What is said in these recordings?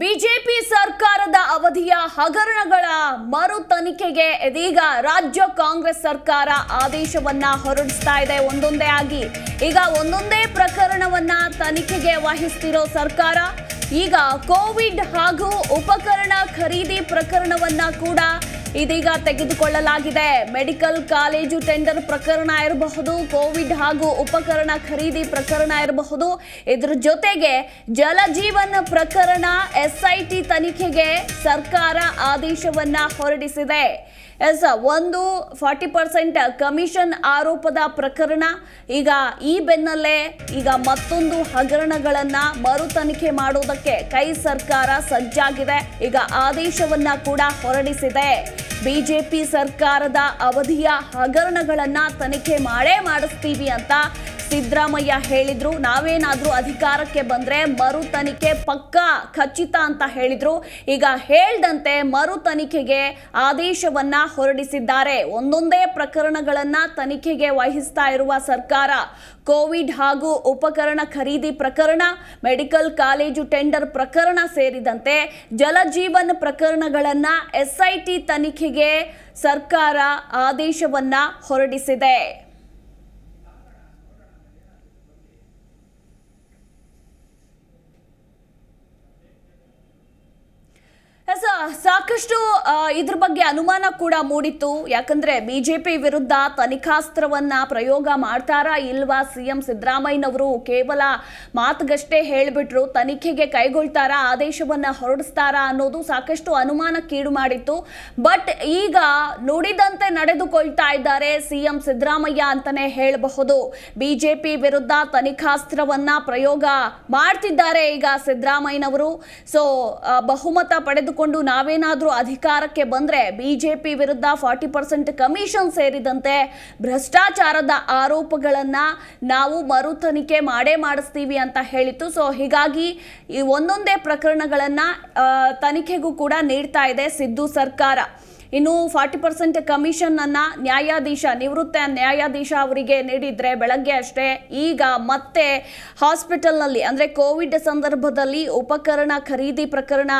BJP ಸರ್ಕಾರದ ಅವಧಿಯ ಹಗರಣಗಳ ಮರು ತನಿಖೆಗೆ ಇದೀಗ ರಾಜ್ಯ ಕಾಂಗ್ರೆಸ್ ಸರ್ಕಾರ ಆದೇಶವನ್ನ ಹೊರಡಿಸ್ತಾ ಇದೆ ಒಂದೊಂದೇ ಆಗಿ ಈಗ ಒಂದೊಂದೇ ಪ್ರಕರಣವನ್ನ ತನಿಖೆಗೆ ವಹಿಸ್ತಿರೋ ಸರ್ಕಾರ ಈಗ ಕೋವಿಡ್ ಹಾಗೂ ಉಪಕರಣ ಖರೀದಿ ಪ್ರಕರಣವನ್ನ ಕೂಡ ಇದೀಗ ತೆಗೆದುಕೊಳ್ಳಲಾಗಿದೆ ಮೆಡಿಕಲ್ ಕಾಲೇಜು ಟೆಂಡರ್ ಪ್ರಕರಣ ಇರಬಹುದು ಕೋವಿಡ್ ಹಾಗೂ ಉಪಕರಣ ಖರೀದಿ ಪ್ರಕರಣ ಇರಬಹುದು ಇದರ ಜೊತೆಗೆ ಜಲಜೀವನ ಪ್ರಕರಣ ಎಸ್ಐಟಿ ತನಿಖೆಗೆ ಸರ್ಕಾರ ಆದೇಶವನ್ನ ಹೊರಡಿಸಿದೆ ಎಸ್ ಒಂದು ಫಾರ್ಟಿ ಪರ್ಸೆಂಟ್ ಕಮಿಷನ್ ಆರೋಪದ ಪ್ರಕರಣ ಈಗ ಈ ಬೆನ್ನಲ್ಲೇ ಈಗ ಮತ್ತೊಂದು ಹಗರಣಗಳನ್ನು ಮರು ತನಿಖೆ ಮಾಡೋದಕ್ಕೆ ಕೈ ಸರ್ಕಾರ ಸಜ್ಜಾಗಿದೆ ಈಗ ಆದೇಶವನ್ನ ಕೂಡ ಹೊರಡಿಸಿದೆ ಬಿಜೆಪಿ ಸರ್ಕಾರದ ಅವಧಿಯ ಹಗರಣಗಳನ್ನು ತನಿಖೆ ಮಾಡೇ ಮಾಡಿಸ್ತೀವಿ ಅಂತ ಸಿದ್ದರಾಮಯ್ಯ ಹೇಳಿದ್ರು ನಾವೇನಾದರೂ ಅಧಿಕಾರಕ್ಕೆ ಬಂದ್ರೆ ಮರು ತನಿಖೆ ಪಕ್ಕಾ ಖಚಿತ ಅಂತ ಹೇಳಿದ್ರು ಈಗ ಹೇಳ್ದಂತೆ ಮರು ತನಿಖೆಗೆ ಆದೇಶವನ್ನ ಹೊರಡಿಸಿದ್ದಾರೆ ಒಂದೊಂದೇ ಪ್ರಕರಣಗಳನ್ನ ತನಿಖೆಗೆ ವಹಿಸ್ತಾ ಇರುವ ಸರ್ಕಾರ ಕೋವಿಡ್ ಹಾಗೂ ಉಪಕರಣ ಖರೀದಿ ಪ್ರಕರಣ ಮೆಡಿಕಲ್ ಕಾಲೇಜು ಟೆಂಡರ್ ಪ್ರಕರಣ ಸೇರಿದಂತೆ ಜಲಜೀವನ್ ಪ್ರಕರಣಗಳನ್ನ ಎಸ್ಐಟಿ ತನಿಖೆಗೆ ಸರ್ಕಾರ ಆದೇಶವನ್ನ ಹೊರಡಿಸಿದೆ ಸಾಕಷ್ಟು ಇದ್ರ ಬಗ್ಗೆ ಅನುಮಾನ ಕೂಡ ಮೂಡಿತ್ತು ಯಾಕಂದ್ರೆ ಬಿಜೆಪಿ ವಿರುದ್ಧ ತನಿಖಾಸ್ತ್ರವನ್ನ ಪ್ರಯೋಗ ಮಾಡ್ತಾರಾ ಇಲ್ವಾ ಸಿಎಂ ಸಿದ್ದರಾಮಯ್ಯನವರು ಕೇವಲ ಮಾತುಗಷ್ಟೇ ಹೇಳಿಬಿಟ್ರು ತನಿಖೆಗೆ ಕೈಗೊಳ್ತಾರಾ ಆದೇಶವನ್ನ ಹೊರಡಿಸ್ತಾರಾ ಅನ್ನೋದು ಸಾಕಷ್ಟು ಅನುಮಾನಕ್ಕೀಡು ಮಾಡಿತ್ತು ಬಟ್ ಈಗ ನುಡಿದಂತೆ ನಡೆದುಕೊಳ್ತಾ ಇದ್ದಾರೆ ಸಿಎಂ ಸಿದ್ದರಾಮಯ್ಯ ಅಂತಾನೆ ಹೇಳಬಹುದು ಬಿಜೆಪಿ ವಿರುದ್ಧ ತನಿಖಾಸ್ತ್ರವನ್ನ ಪ್ರಯೋಗ ಮಾಡ್ತಿದ್ದಾರೆ ಈಗ ಸಿದ್ದರಾಮಯ್ಯನವರು ಸೊ ಬಹುಮತ ಪಡೆದುಕೊಂಡು ನಾವೇನಾದರೂ ಅಧಿಕಾರಕ್ಕೆ ಬಂದರೆ ಬಿಜೆಪಿ ವಿರುದ್ಧ ಫಾರ್ಟಿ ಪರ್ಸೆಂಟ್ ಕಮಿಷನ್ ಸೇರಿದಂತೆ ಭ್ರಷ್ಟಾಚಾರದ ಆರೋಪಗಳನ್ನು ನಾವು ಮರು ತನಿಖೆ ಮಾಡೇ ಮಾಡಿಸ್ತೀವಿ ಅಂತ ಹೇಳಿತ್ತು ಸೊ ಹೀಗಾಗಿ ಈ ಒಂದೊಂದೇ ಪ್ರಕರಣಗಳನ್ನು ತನಿಖೆಗೂ ಕೂಡ ನೀಡ್ತಾ ಇದೆ ಸಿದ್ದು ಸರ್ಕಾರ ಇನ್ನು ಫಾರ್ಟಿ ಪರ್ಸೆಂಟ್ ಕಮಿಷನ್ ಅನ್ನ ನ್ಯಾಯಾಧೀಶ ನಿವೃತ್ತ ನ್ಯಾಯಾಧೀಶ ಅವರಿಗೆ ನೀಡಿದ್ರೆ ಬೆಳಗ್ಗೆ ಅಷ್ಟೇ ಈಗ ಮತ್ತೆ ಹಾಸ್ಪಿಟಲ್ನಲ್ಲಿ ಅಂದರೆ ಕೋವಿಡ್ ಸಂದರ್ಭದಲ್ಲಿ ಉಪಕರಣ ಖರೀದಿ ಪ್ರಕರಣ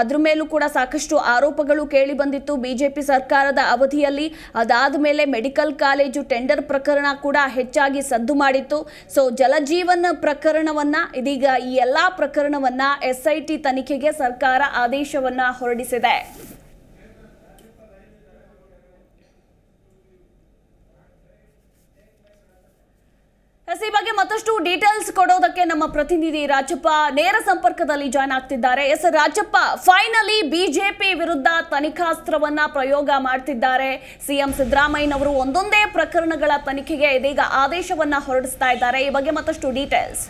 ಅದ್ರ ಮೇಲೂ ಕೂಡ ಸಾಕಷ್ಟು ಆರೋಪಗಳು ಕೇಳಿ ಬಂದಿತ್ತು ಬಿಜೆಪಿ ಸರ್ಕಾರದ ಅವಧಿಯಲ್ಲಿ ಅದಾದ ಮೇಲೆ ಮೆಡಿಕಲ್ ಕಾಲೇಜು ಟೆಂಡರ್ ಪ್ರಕರಣ ಕೂಡ ಹೆಚ್ಚಾಗಿ ಸದ್ದು ಮಾಡಿತ್ತು ಸೊ ಜಲಜೀವನ ಪ್ರಕರಣವನ್ನ ಇದೀಗ ಈ ಎಲ್ಲಾ ಪ್ರಕರಣವನ್ನ ಎಸ್ಐಟಿ ತನಿಖೆಗೆ ಸರ್ಕಾರ ಆದೇಶವನ್ನ ಹೊರಡಿಸಿದೆ ಈ ಬಗ್ಗೆ ಮತ್ತಷ್ಟು ಡೀಟೇಲ್ಸ್ ಕೊಡೋದಕ್ಕೆ ನಮ್ಮ ಪ್ರತಿನಿಧಿ ರಾಜಪ್ಪ ನೇರ ಸಂಪರ್ಕದಲ್ಲಿ ಜಾಯ್ನ್ ಆಗ್ತಿದ್ದಾರೆ ಎಸ್ ರಾಜಪ್ಪ ಫೈನಲಿ ಬಿಜೆಪಿ ವಿರುದ್ಧ ತನಿಖಾಸ್ತ್ರವನ್ನ ಪ್ರಯೋಗ ಮಾಡ್ತಿದ್ದಾರೆ ಸಿಎಂ ಸಿದ್ದರಾಮಯ್ಯನವರು ಒಂದೊಂದೇ ಪ್ರಕರಣಗಳ ತನಿಖೆಗೆ ಇದೀಗ ಆದೇಶವನ್ನ ಹೊರಡಿಸ್ತಾ ಇದ್ದಾರೆ ಈ ಬಗ್ಗೆ ಮತ್ತಷ್ಟು ಡೀಟೇಲ್ಸ್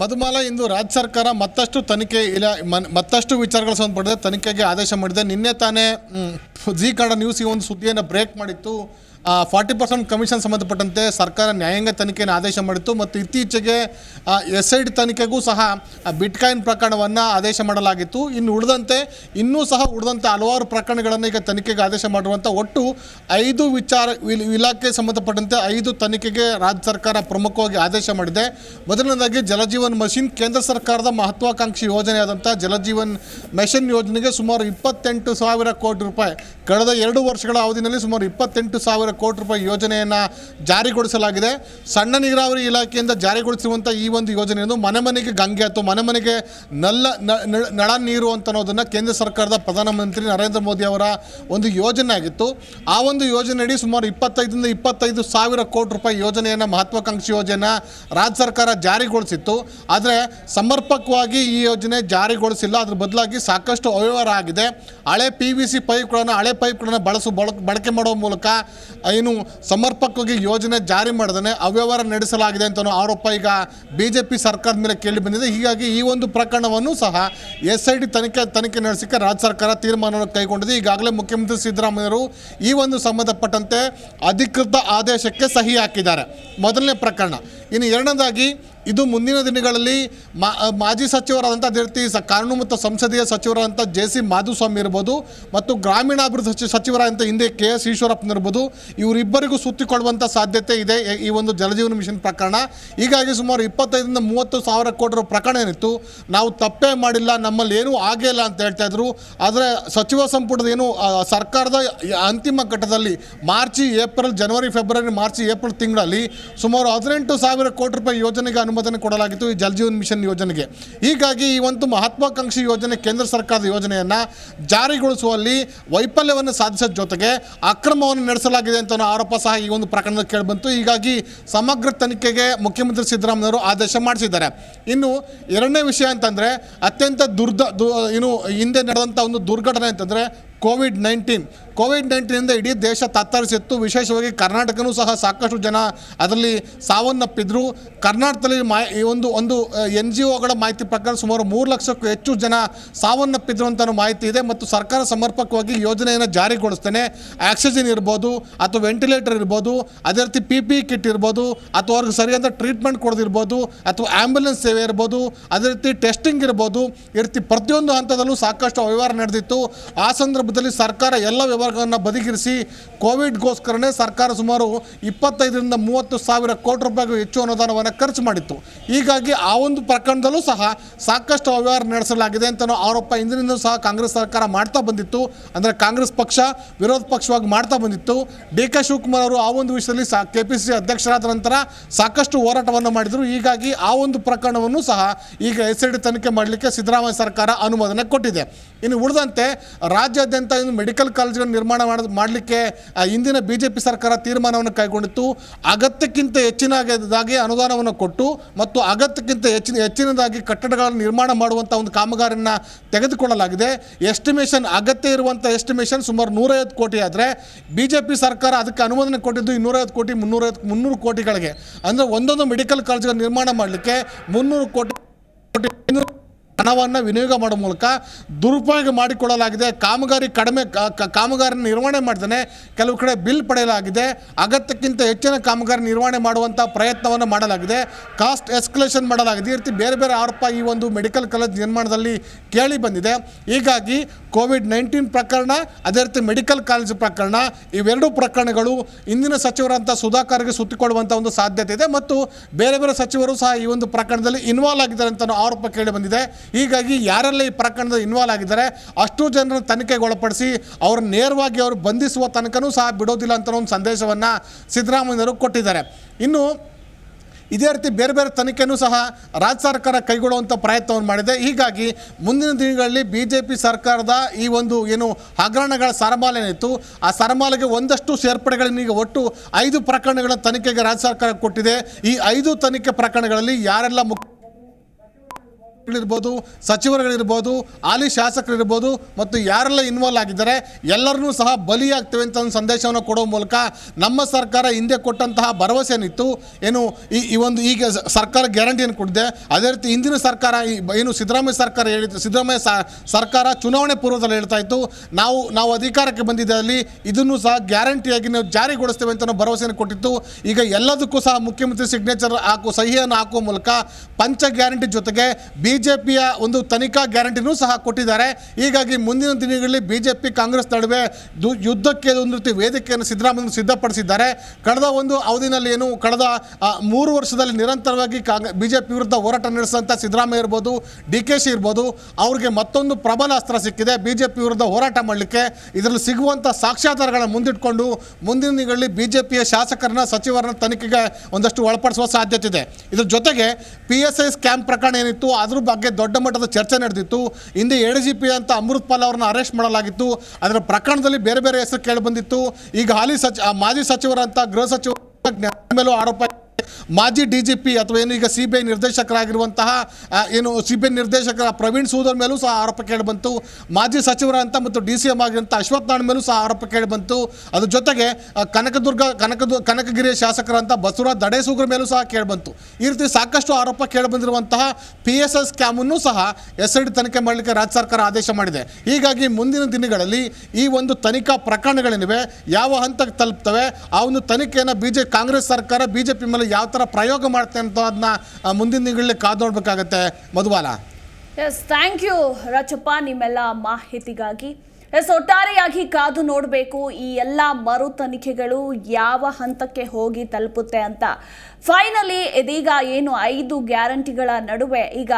ಮಧುಮಾಲ ಇಂದು ರಾಜ್ಯ ಸರ್ಕಾರ ಮತ್ತಷ್ಟು ತನಿಖೆ ಇಲ್ಲ ಮತ್ತಷ್ಟು ವಿಚಾರಗಳಿಗೆ ಸಂಬಂಧಪಟ್ಟಿದೆ ತನಿಖೆಗೆ ಆದೇಶ ಮಾಡಿದೆ ನಿನ್ನೆ ತಾನೇ ಜಿ ಕನ್ನಡ ನ್ಯೂಸ್ ಒಂದು ಸುದ್ದಿಯನ್ನು ಬ್ರೇಕ್ ಮಾಡಿತ್ತು ಫಾರ್ಟಿ ಪರ್ಸೆಂಟ್ ಕಮಿಷನ್ ಸಂಬಂಧಪಟ್ಟಂತೆ ಸರ್ಕಾರ ನ್ಯಾಯಾಂಗ ತನಿಖೆಯನ್ನು ಆದೇಶ ಮಾಡಿತ್ತು ಮತ್ತು ಇತ್ತೀಚೆಗೆ ಎಸ್ ಐಡ್ ತನಿಖೆಗೂ ಸಹ ಬಿಟ್ಕಾಯಿನ್ ಪ್ರಕರಣವನ್ನು ಆದೇಶ ಮಾಡಲಾಗಿತ್ತು ಇನ್ನು ಉಳಿದಂತೆ ಇನ್ನೂ ಸಹ ಉಳಿದಂಥ ಹಲವಾರು ಪ್ರಕರಣಗಳನ್ನು ಈಗ ತನಿಖೆಗೆ ಆದೇಶ ಮಾಡುವಂಥ ಒಟ್ಟು ಐದು ವಿಚಾರ ಇಲಾಖೆ ಸಂಬಂಧಪಟ್ಟಂತೆ ಐದು ತನಿಖೆಗೆ ರಾಜ್ಯ ಸರ್ಕಾರ ಪ್ರಮುಖವಾಗಿ ಆದೇಶ ಮಾಡಿದೆ ಮೊದಲನೇದಾಗಿ ಜಲಜೀವನ್ ಮಷಿನ್ ಕೇಂದ್ರ ಸರ್ಕಾರದ ಮಹತ್ವಾಕಾಂಕ್ಷಿ ಯೋಜನೆಯಾದಂಥ ಜಲಜೀವನ್ ಮಿಷನ್ ಯೋಜನೆಗೆ ಸುಮಾರು ಇಪ್ಪತ್ತೆಂಟು ಸಾವಿರ ಕೋಟಿ ರೂಪಾಯಿ ಕಳೆದ ಎರಡು ವರ್ಷಗಳ ಅವಧಿನಲ್ಲಿ ಸುಮಾರು ಇಪ್ಪತ್ತೆಂಟು ಸಾವಿರ ಕೋಟಿ ರೂಪಾಯಿ ಯೋಜನೆಯನ್ನು ಜಾರಿಗೊಳಿಸಲಾಗಿದೆ ಸಣ್ಣ ನೀರಾವರಿ ಇಲಾಖೆಯಿಂದ ಜಾರಿಗೊಳಿಸಿರುವಂಥ ಈ ಒಂದು ಯೋಜನೆಯನ್ನು ಮನೆ ಮನೆಗೆ ಗಂಗೆ ಅಥವಾ ಮನೆ ಮನೆಗೆ ನಲ್ಲ ನಳ ನೀರು ಅಂತ ಅನ್ನೋದನ್ನು ಕೇಂದ್ರ ಸರ್ಕಾರದ ಪ್ರಧಾನಮಂತ್ರಿ ನರೇಂದ್ರ ಮೋದಿ ಅವರ ಒಂದು ಯೋಜನೆ ಆಗಿತ್ತು ಆ ಒಂದು ಯೋಜನೆಯಡಿ ಸುಮಾರು ಇಪ್ಪತ್ತೈದರಿಂದ ಇಪ್ಪತ್ತೈದು ಸಾವಿರ ಕೋಟಿ ರೂಪಾಯಿ ಯೋಜನೆಯನ್ನು ಮಹತ್ವಾಕಾಂಕ್ಷಿ ಯೋಜನೆಯನ್ನು ರಾಜ್ಯ ಸರ್ಕಾರ ಜಾರಿಗೊಳಿಸಿತ್ತು ಆದರೆ ಸಮರ್ಪಕವಾಗಿ ಈ ಯೋಜನೆ ಜಾರಿಗೊಳಿಸಿಲ್ಲ ಅದ್ರ ಬದಲಾಗಿ ಸಾಕಷ್ಟು ಅವ್ಯವಹಾರ ಆಗಿದೆ ಹಳೆ ಪಿ ವಿ ಸಿ ಪೈಪ್ಗಳನ್ನು ಹಳೆ ಪೈಪ್ಗಳನ್ನು ಬಳಸು ಬಳಕೆ ಮಾಡುವ ಮೂಲಕ ಏನು ಸಮರ್ಪಕವಾಗಿ ಯೋಜನೆ ಜಾರಿ ಮಾಡದೇ ಅವ್ಯವಹಾರ ನಡೆಸಲಾಗಿದೆ ಅಂತ ಆರೋಪ ಈಗ ಬಿ ಜೆ ಪಿ ಸರ್ಕಾರದ ಮೇಲೆ ಕೇಳಿ ಬಂದಿದೆ ಹೀಗಾಗಿ ಈ ಒಂದು ಪ್ರಕರಣವನ್ನು ಸಹ ಎಸ್ ಐ ಡಿ ತನಿಖೆ ತನಿಖೆ ನಡೆಸಕ್ಕೆ ರಾಜ್ಯ ಸರ್ಕಾರ ತೀರ್ಮಾನವನ್ನು ಕೈಗೊಂಡಿದೆ ಈಗಾಗಲೇ ಮುಖ್ಯಮಂತ್ರಿ ಸಿದ್ದರಾಮಯ್ಯರು ಈ ಒಂದು ಸಂಬಂಧಪಟ್ಟಂತೆ ಅಧಿಕೃತ ಆದೇಶಕ್ಕೆ ಸಹಿ ಹಾಕಿದ್ದಾರೆ ಮೊದಲನೇ ಪ್ರಕರಣ ಇನ್ನು ಎರಡನೇದಾಗಿ ಇದು ಮುಂದಿನ ದಿನಗಳಲ್ಲಿ ಮಾಜಿ ಸಚಿವರಾದಂಥ ಅದೇ ಸ ಕಾನೂನು ಮತ್ತು ಸಂಸದೀಯ ಸಚಿವರಾದಂಥ ಜೆ ಸಿ ಮಾಧುಸ್ವಾಮಿ ಇರ್ಬೋದು ಮತ್ತು ಗ್ರಾಮೀಣಾಭಿವೃದ್ಧಿ ಸಚಿವರಾದಂಥ ಹಿಂದೆ ಕೆ ಎಸ್ ಈಶ್ವರಪ್ಪನ ಇರ್ಬೋದು ಇವರಿಬ್ಬರಿಗೂ ಸುತ್ತಿಕೊಳ್ಳುವಂಥ ಸಾಧ್ಯತೆ ಇದೆ ಈ ಒಂದು ಜಲಜೀವನ ಮಿಷನ್ ಪ್ರಕರಣ ಹೀಗಾಗಿ ಸುಮಾರು ಇಪ್ಪತ್ತೈದರಿಂದ ಮೂವತ್ತು ಸಾವಿರ ಕೋಟಿ ರೂಪಾಯಿ ಪ್ರಕರಣ ಏನಿತ್ತು ನಾವು ತಪ್ಪೇ ಮಾಡಿಲ್ಲ ನಮ್ಮಲ್ಲಿ ಏನೂ ಆಗಿಲ್ಲ ಅಂತ ಹೇಳ್ತಾ ಇದ್ರು ಆದರೆ ಸಚಿವ ಸಂಪುಟದ ಏನು ಸರ್ಕಾರದ ಅಂತಿಮ ಘಟ್ಟದಲ್ಲಿ ಮಾರ್ಚ್ ಏಪ್ರಿಲ್ ಜನವರಿ ಫೆಬ್ರವರಿ ಮಾರ್ಚ್ ಏಪ್ರಿಲ್ ತಿಂಗಳಲ್ಲಿ ಸುಮಾರು ಹದಿನೆಂಟು ಸಾವಿರ ಕೋಟಿ ರೂಪಾಯಿ ಯೋಜನೆಗೆ ಅನುಮತಿ ಅನುಮೋದನೆ ಕೊಡಲಾಗಿತ್ತು ಈ ಜಲ್ಜೀವನ್ ಮಿಷನ್ ಯೋಜನೆಗೆ ಹೀಗಾಗಿ ಈ ಒಂದು ಮಹತ್ವಾಕಾಂಕ್ಷಿ ಯೋಜನೆ ಕೇಂದ್ರ ಸರ್ಕಾರದ ಯೋಜನೆಯನ್ನು ಜಾರಿಗೊಳಿಸುವಲ್ಲಿ ವೈಫಲ್ಯವನ್ನು ಸಾಧಿಸೋ ಜೊತೆಗೆ ಅಕ್ರಮವನ್ನು ನಡೆಸಲಾಗಿದೆ ಅಂತ ಆರೋಪ ಸಹ ಈ ಒಂದು ಪ್ರಕರಣದಲ್ಲಿ ಕೇಳಿಬಂತು ಹೀಗಾಗಿ ಸಮಗ್ರ ತನಿಖೆಗೆ ಮುಖ್ಯಮಂತ್ರಿ ಸಿದ್ದರಾಮಯ್ಯವರು ಆದೇಶ ಮಾಡಿಸಿದ್ದಾರೆ ಇನ್ನು ಎರಡನೇ ವಿಷಯ ಅಂತಂದರೆ ಅತ್ಯಂತ ದುರ್ದ ದು ಇನ್ನು ಹಿಂದೆ ನಡೆದಂಥ ಒಂದು ದುರ್ಘಟನೆ ಅಂತಂದರೆ ಕೋವಿಡ್ ನೈನ್ಟೀನ್ ಕೋವಿಡ್ ನೈನ್ಟೀನಿಂದ ಇಡೀ ದೇಶ ತತ್ತರಿಸಿತ್ತು ವಿಶೇಷವಾಗಿ ಕರ್ನಾಟಕನೂ ಸಹ ಸಾಕಷ್ಟು ಜನ ಅದರಲ್ಲಿ ಸಾವನ್ನಪ್ಪಿದ್ರು ಕರ್ನಾಟಕದಲ್ಲಿ ಮಾ ಈ ಒಂದು ಒಂದು ಎನ್ ಜಿ ಒಗಳ ಮಾಹಿತಿ ಪ್ರಕಾರ ಸುಮಾರು ಮೂರು ಲಕ್ಷಕ್ಕೂ ಹೆಚ್ಚು ಜನ ಸಾವನ್ನಪ್ಪಿದ್ರು ಅಂತ ಮಾಹಿತಿ ಇದೆ ಮತ್ತು ಸರ್ಕಾರ ಸಮರ್ಪಕವಾಗಿ ಯೋಜನೆಯನ್ನು ಜಾರಿಗೊಳಿಸ್ತೇನೆ ಆಕ್ಸಿಜನ್ ಇರ್ಬೋದು ಅಥವಾ ವೆಂಟಿಲೇಟರ್ ಇರ್ಬೋದು ಅದೇ ರೀತಿ ಪಿ ಪಿ ಕಿಟ್ ಇರ್ಬೋದು ಅಥವಾ ಅವ್ರಿಗೆ ಸರಿಯಾದ ಟ್ರೀಟ್ಮೆಂಟ್ ಕೊಡೋದಿರ್ಬೋದು ಅಥವಾ ಆ್ಯಂಬುಲೆನ್ಸ್ ಸೇವೆ ಇರ್ಬೋದು ಅದೇ ರೀತಿ ಟೆಸ್ಟಿಂಗ್ ಇರ್ಬೋದು ಈ ರೀತಿ ಪ್ರತಿಯೊಂದು ಹಂತದಲ್ಲೂ ಸಾಕಷ್ಟು ಅವ್ಯವಹಾರ ನಡೆದಿತ್ತು ಆ ಸಂದರ್ಭ ಸಂದರ್ಭದಲ್ಲಿ ಸರ್ಕಾರ ಎಲ್ಲ ವ್ಯವಹಾರಗಳನ್ನು ಬದಿಗಿರಿಸಿ ಕೋವಿಡ್ಗೋಸ್ಕರನೇ ಸರ್ಕಾರ ಸುಮಾರು ಇಪ್ಪತ್ತೈದರಿಂದ ಮೂವತ್ತು ಸಾವಿರ ಕೋಟಿ ರೂಪಾಯಿಗೂ ಹೆಚ್ಚು ಅನುದಾನವನ್ನು ಖರ್ಚು ಮಾಡಿತ್ತು ಹೀಗಾಗಿ ಆ ಒಂದು ಪ್ರಕರಣದಲ್ಲೂ ಸಹ ಸಾಕಷ್ಟು ಅವ್ಯವಹಾರ ನಡೆಸಲಾಗಿದೆ ಅಂತ ಆರೋಪ ಇಂದಿನಿಂದ ಸಹ ಕಾಂಗ್ರೆಸ್ ಸರ್ಕಾರ ಮಾಡ್ತಾ ಬಂದಿತ್ತು ಅಂದರೆ ಕಾಂಗ್ರೆಸ್ ಪಕ್ಷ ವಿರೋಧ ಪಕ್ಷವಾಗಿ ಮಾಡ್ತಾ ಬಂದಿತ್ತು ಡಿ ಕೆ ಶಿವಕುಮಾರ್ ಅವರು ಆ ಒಂದು ವಿಷಯದಲ್ಲಿ ಸಹ ಕೆ ಪಿ ಸಿ ಅಧ್ಯಕ್ಷರಾದ ನಂತರ ಸಾಕಷ್ಟು ಹೋರಾಟವನ್ನು ಮಾಡಿದರು ಹೀಗಾಗಿ ಆ ಒಂದು ಪ್ರಕರಣವನ್ನು ಸಹ ಈಗ ಎಸ್ ಐ ಡಿ ತನಿಖೆ ಮಾಡಲಿಕ್ಕೆ ಸಿದ್ದರಾಮಯ್ಯ ಸರ್ಕಾರ ಅನುಮೋದನೆ ಕೊಟ್ಟಿದೆ ಇನ್ನು ಉಳಿದಂತೆ ರಾಜ್ಯಾದ್ಯಂತ ಇನ್ನು ಮೆಡಿಕಲ್ ಕಾಲೇಜ್ಗಳನ್ನು ನಿರ್ಮಾಣ ಮಾಡ ಮಾಡಲಿಕ್ಕೆ ಇಂದಿನ ಬಿ ಜೆ ಪಿ ಸರ್ಕಾರ ತೀರ್ಮಾನವನ್ನು ಕೈಗೊಂಡಿತ್ತು ಅಗತ್ಯಕ್ಕಿಂತ ಹೆಚ್ಚಿನದಾಗಿ ಅನುದಾನವನ್ನು ಕೊಟ್ಟು ಮತ್ತು ಅಗತ್ಯಕ್ಕಿಂತ ಹೆಚ್ಚಿನ ಹೆಚ್ಚಿನದಾಗಿ ಕಟ್ಟಡಗಳನ್ನು ನಿರ್ಮಾಣ ಮಾಡುವಂಥ ಒಂದು ಕಾಮಗಾರಿಯನ್ನು ತೆಗೆದುಕೊಳ್ಳಲಾಗಿದೆ ಎಸ್ಟಿಮೇಷನ್ ಅಗತ್ಯ ಇರುವಂಥ ಎಸ್ಟಿಮೇಷನ್ ಸುಮಾರು ನೂರೈವತ್ತು ಕೋಟಿ ಆದರೆ ಬಿ ಜೆ ಪಿ ಸರ್ಕಾರ ಅದಕ್ಕೆ ಅನುಮೋದನೆ ಕೊಟ್ಟಿದ್ದು ಇನ್ನೂರೈವತ್ತು ಕೋಟಿ ಮುನ್ನೂರೈವತ್ತು ಮುನ್ನೂರು ಕೋಟಿಗಳಿಗೆ ಅಂದರೆ ಒಂದೊಂದು ಮೆಡಿಕಲ್ ಕಾಲೇಜ್ಗಳನ್ನು ನಿರ್ಮಾಣ ಮಾಡಲಿಕ್ಕೆ ಮುನ್ನೂರು ಕೋಟಿ ಹಣವನ್ನು ವಿನಿಯೋಗ ಮಾಡುವ ಮೂಲಕ ದುರುಪಯೋಗ ಮಾಡಿಕೊಳ್ಳಲಾಗಿದೆ ಕಾಮಗಾರಿ ಕಡಿಮೆ ಕಾಮಗಾರಿ ನಿರ್ವಹಣೆ ಮಾಡ್ತಾನೆ ಕೆಲವು ಕಡೆ ಬಿಲ್ ಪಡೆಯಲಾಗಿದೆ ಅಗತ್ಯಕ್ಕಿಂತ ಹೆಚ್ಚಿನ ಕಾಮಗಾರಿ ನಿರ್ವಹಣೆ ಮಾಡುವಂಥ ಪ್ರಯತ್ನವನ್ನು ಮಾಡಲಾಗಿದೆ ಕಾಸ್ಟ್ ಎಸ್ಕಲೇಷನ್ ಮಾಡಲಾಗಿದೆ ಈ ರೀತಿ ಬೇರೆ ಬೇರೆ ಆರೋಪ ಈ ಒಂದು ಮೆಡಿಕಲ್ ಕಾಲೇಜ್ ನಿರ್ಮಾಣದಲ್ಲಿ ಕೇಳಿ ಬಂದಿದೆ ಹೀಗಾಗಿ ಕೋವಿಡ್ ನೈನ್ಟೀನ್ ಪ್ರಕರಣ ಅದೇ ರೀತಿ ಮೆಡಿಕಲ್ ಕಾಲೇಜ್ ಪ್ರಕರಣ ಇವೆರಡೂ ಪ್ರಕರಣಗಳು ಇಂದಿನ ಸಚಿವರಂಥ ಸುಧಾಕರ್ಗೆ ಸುತ್ತಿಕೊಳ್ಳುವಂಥ ಒಂದು ಸಾಧ್ಯತೆ ಇದೆ ಮತ್ತು ಬೇರೆ ಬೇರೆ ಸಚಿವರು ಸಹ ಈ ಒಂದು ಪ್ರಕರಣದಲ್ಲಿ ಇನ್ವಾಲ್ವ್ ಆಗಿದ್ದಾರೆ ಅಂತ ಆರೋಪ ಕೇಳಿ ಬಂದಿದೆ ಹೀಗಾಗಿ ಯಾರೆಲ್ಲ ಈ ಪ್ರಕರಣದ ಇನ್ವಾಲ್ವ್ ಆಗಿದ್ದಾರೆ ಅಷ್ಟು ಜನರನ್ನು ತನಿಖೆಗೆ ಒಳಪಡಿಸಿ ಅವ್ರ ನೇರವಾಗಿ ಅವರು ಬಂಧಿಸುವ ತನಕನೂ ಸಹ ಬಿಡೋದಿಲ್ಲ ಅಂತ ಒಂದು ಸಂದೇಶವನ್ನು ಸಿದ್ದರಾಮಯ್ಯವರು ಕೊಟ್ಟಿದ್ದಾರೆ ಇನ್ನು ಇದೇ ರೀತಿ ಬೇರೆ ಬೇರೆ ತನಿಖೆನೂ ಸಹ ರಾಜ್ಯ ಸರ್ಕಾರ ಕೈಗೊಳ್ಳುವಂಥ ಪ್ರಯತ್ನವನ್ನು ಮಾಡಿದೆ ಹೀಗಾಗಿ ಮುಂದಿನ ದಿನಗಳಲ್ಲಿ ಬಿ ಜೆ ಪಿ ಸರ್ಕಾರದ ಈ ಒಂದು ಏನು ಹಗರಣಗಳ ಸರಮಾಲೇನಿತ್ತು ಆ ಸರಮಾಲೆಗೆ ಒಂದಷ್ಟು ಸೇರ್ಪಡೆಗಳನ್ನು ಈಗ ಒಟ್ಟು ಐದು ಪ್ರಕರಣಗಳ ತನಿಖೆಗೆ ರಾಜ್ಯ ಸರ್ಕಾರ ಕೊಟ್ಟಿದೆ ಈ ಐದು ತನಿಖೆ ಪ್ರಕರಣಗಳಲ್ಲಿ ಯಾರೆಲ್ಲ ಮುಖ್ಯ ಗಳಿರ್ಬೋದು ಸಚಿವರುಗಳಿರ್ಬೋದು ಹಾಲಿ ಶಾಸಕರಿರ್ಬೋದು ಮತ್ತು ಯಾರೆಲ್ಲ ಇನ್ವಾಲ್ವ್ ಆಗಿದ್ದಾರೆ ಎಲ್ಲರನ್ನೂ ಸಹ ಬಲಿಯಾಗ್ತೇವೆ ಅಂತ ಒಂದು ಸಂದೇಶವನ್ನು ಕೊಡುವ ಮೂಲಕ ನಮ್ಮ ಸರ್ಕಾರ ಹಿಂದೆ ಕೊಟ್ಟಂತಹ ಭರವಸೆ ಏನಿತ್ತು ಏನು ಈ ಈ ಒಂದು ಈಗ ಸರ್ಕಾರ ಗ್ಯಾರಂಟಿಯನ್ನು ಕೊಟ್ಟಿದೆ ಅದೇ ರೀತಿ ಹಿಂದಿನ ಸರ್ಕಾರ ಏನು ಸಿದ್ದರಾಮಯ್ಯ ಸರ್ಕಾರ ಹೇಳಿ ಸಿದ್ದರಾಮಯ್ಯ ಸರ್ಕಾರ ಚುನಾವಣೆ ಪೂರ್ವದಲ್ಲಿ ಹೇಳ್ತಾ ಇತ್ತು ನಾವು ನಾವು ಅಧಿಕಾರಕ್ಕೆ ಬಂದಿದ್ದಲ್ಲಿ ಇದನ್ನು ಸಹ ಗ್ಯಾರಂಟಿಯಾಗಿ ನಾವು ಜಾರಿಗೊಳಿಸ್ತೇವೆ ಅಂತ ಭರವಸೆಯನ್ನು ಕೊಟ್ಟಿತ್ತು ಈಗ ಎಲ್ಲದಕ್ಕೂ ಸಹ ಮುಖ್ಯಮಂತ್ರಿ ಸಿಗ್ನೇಚರ್ ಹಾಕು ಸಹಿಯನ್ನು ಹಾಕುವ ಮೂಲಕ ಪಂಚ ಗ್ಯಾರಂಟಿ ಜೊತೆಗೆ ಬಿ ಬಿಜೆಪಿಯ ಒಂದು ತನಿಖಾ ಗ್ಯಾರಂಟಿನೂ ಸಹ ಕೊಟ್ಟಿದ್ದಾರೆ ಹೀಗಾಗಿ ಮುಂದಿನ ದಿನಗಳಲ್ಲಿ ಬಿಜೆಪಿ ಕಾಂಗ್ರೆಸ್ ನಡುವೆ ಯುದ್ಧಕ್ಕೆ ಒಂದು ರೀತಿ ವೇದಿಕೆಯನ್ನು ಸಿದ್ದರಾಮಯ್ಯ ಸಿದ್ಧಪಡಿಸಿದ್ದಾರೆ ಕಳೆದ ಒಂದು ಅವಧಿನಲ್ಲಿ ಏನು ಕಳೆದ ಮೂರು ವರ್ಷದಲ್ಲಿ ನಿರಂತರವಾಗಿ ಬಿಜೆಪಿ ವಿರುದ್ಧ ಹೋರಾಟ ನಡೆಸಿದಂಥ ಸಿದ್ದರಾಮಯ್ಯ ಇರ್ಬೋದು ಡಿ ಕೆ ಶಿ ಇರ್ಬೋದು ಅವ್ರಿಗೆ ಮತ್ತೊಂದು ಪ್ರಬಲ ಅಸ್ತ್ರ ಸಿಕ್ಕಿದೆ ಬಿಜೆಪಿ ವಿರುದ್ಧ ಹೋರಾಟ ಮಾಡಲಿಕ್ಕೆ ಇದರಲ್ಲಿ ಸಿಗುವಂಥ ಸಾಕ್ಷ್ಯಾಧಾರಗಳನ್ನು ಮುಂದಿಟ್ಕೊಂಡು ಮುಂದಿನ ದಿನಗಳಲ್ಲಿ ಬಿಜೆಪಿಯ ಶಾಸಕರನ್ನ ಸಚಿವರನ್ನ ತನಿಖೆಗೆ ಒಂದಷ್ಟು ಒಳಪಡಿಸುವ ಸಾಧ್ಯತೆ ಇದೆ ಇದರ ಜೊತೆಗೆ ಪಿ ಎಸ್ ಐ ಸ್ಕ್ಯಾಮ್ ಪ್ರಕರಣ ಏನಿತ್ತು ಅದ್ರ ಬಗ್ಗೆ ದೊಡ್ಡ ಮಟ್ಟದ ಚರ್ಚೆ ನಡೆದಿತ್ತು ಹಿಂದೆ ಎ ಡಿ ಜಿ ಪಿ ಅಂತ ಪಾಲ್ ಅವರನ್ನ ಅರೆಸ್ಟ್ ಮಾಡಲಾಗಿತ್ತು ಅದರ ಪ್ರಕರಣದಲ್ಲಿ ಬೇರೆ ಬೇರೆ ಹೆಸರು ಕೇಳಿ ಬಂದಿತ್ತು ಈಗ ಹಾಲಿ ಸಚಿವ ಮಾಜಿ ಸಚಿವರಂತ ಗೃಹ ಸಚಿವ ಮೇಲೂ ಆರೋಪ ಮಾಜಿ ಡಿ ಜಿ ಪಿ ಅಥವಾ ಏನು ಈಗ ಸಿ ಬಿ ಐ ನಿರ್ದೇಶಕರಾಗಿರುವಂತಹ ಏನು ಸಿ ಬಿ ಐ ನಿರ್ದೇಶಕರ ಪ್ರವೀಣ್ ಸೂದರ್ ಮೇಲೂ ಸಹ ಆರೋಪ ಕೇಳಿಬಂತು ಮಾಜಿ ಸಚಿವರ ಅಂತ ಮತ್ತು ಡಿ ಸಿ ಎಂ ಆಗಿರುವಂಥ ಅಶ್ವಥ್ ನಾರಾಯಣ್ ಮೇಲೂ ಸಹ ಆರೋಪ ಕೇಳಿಬಂತು ಅದ್ರ ಜೊತೆಗೆ ಕನಕದುರ್ಗ ಕನಕದು ಕನಕಗಿರಿಯ ಶಾಸಕರಂತ ಬಸವರಾಜ್ ದಡೇಸೂಗ್ರ ಮೇಲೂ ಸಹ ಕೇಳಿಬಂತು ಈ ರೀತಿ ಸಾಕಷ್ಟು ಆರೋಪ ಕೇಳಿಬಂದಿರುವಂತಹ ಪಿ ಎಸ್ ಎಸ್ ಕ್ಯಾಮನ್ನು ಸಹ ಎಸ್ ಐ ಡಿ ತನಿಖೆ ಮಾಡಲಿಕ್ಕೆ ರಾಜ್ಯ ಸರ್ಕಾರ ಆದೇಶ ಮಾಡಿದೆ ಹೀಗಾಗಿ ಮುಂದಿನ ದಿನಗಳಲ್ಲಿ ಈ ಒಂದು ತನಿಖಾ ಪ್ರಕರಣಗಳೇನಿವೆ ಯಾವ ಹಂತಕ್ಕೆ ತಲುಪ್ತವೆ ಆ ಒಂದು ತನಿಖೆಯನ್ನು ಬಿ ಜೆ ಕಾಂಗ್ರೆಸ್ ಸರ್ಕಾರ ಬಿಜೆಪಿ ಮೇಲೆ ಯಾವ ಥರ ಥರ ಪ್ರಯೋಗ ಮಾಡ್ತೇನೆ ಅಂತ ಅದನ್ನ ಮುಂದಿನ ದಿನಗಳಲ್ಲಿ ಕಾದು ನೋಡಬೇಕಾಗತ್ತೆ Madhubala S thank you Rachappa ನಿಮ್ಮೆಲ್ಲ ಮಾಹಿತಿಗಾಗಿ ಎಸ್ ಒಟ್ಟಾರೆಯಾಗಿ ಕಾದು ನೋಡಬೇಕು ಈ ಎಲ್ಲ ಮರು ತನಿಖೆಗಳು ಯಾವ ಹಂತಕ್ಕೆ ಹೋಗಿ ತಲುಪುತ್ತೆ ಅಂತ ಫೈನಲಿ ಇದೀಗ ಏನು ಐದು ಗ್ಯಾರಂಟಿಗಳ ನಡುವೆ ಈಗ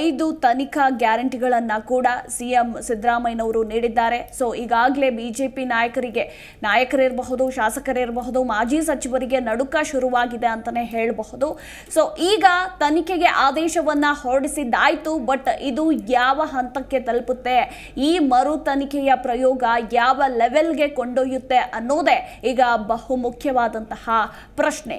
ಐದು ತನಿಖಾ ಗ್ಯಾರಂಟಿಗಳನ್ನು ಕೂಡ ಸಿಎಂ ಸಿದ್ದರಾಮಯ್ಯನವರು ನೀಡಿದ್ದಾರೆ ಸೊ ಈಗಾಗಲೇ ಬಿಜೆಪಿ ನಾಯಕರಿಗೆ ನಾಯಕರಿರಬಹುದು ಶಾಸಕರಿರಬಹುದು ಮಾಜಿ ಸಚಿವರಿಗೆ ನಡುಕ ಶುರುವಾಗಿದೆ ಅಂತಲೇ ಹೇಳಬಹುದು ಸೊ ಈಗ ತನಿಖೆಗೆ ಆದೇಶವನ್ನು ಹೊರಡಿಸಿದ್ದಾಯಿತು ಬಟ್ ಇದು ಯಾವ ಹಂತಕ್ಕೆ ತಲುಪುತ್ತೆ ಈ ಮರು ತನಿಖೆಯ ಪ್ರಯೋಗ ಯಾವ ಲೆವೆಲ್ಗೆ ಕೊಂಡೊಯ್ಯುತ್ತೆ ಅನ್ನೋದೇ ಈಗ ಬಹುಮುಖ್ಯವಾದಂತಹ ಪ್ರಶ್ನೆ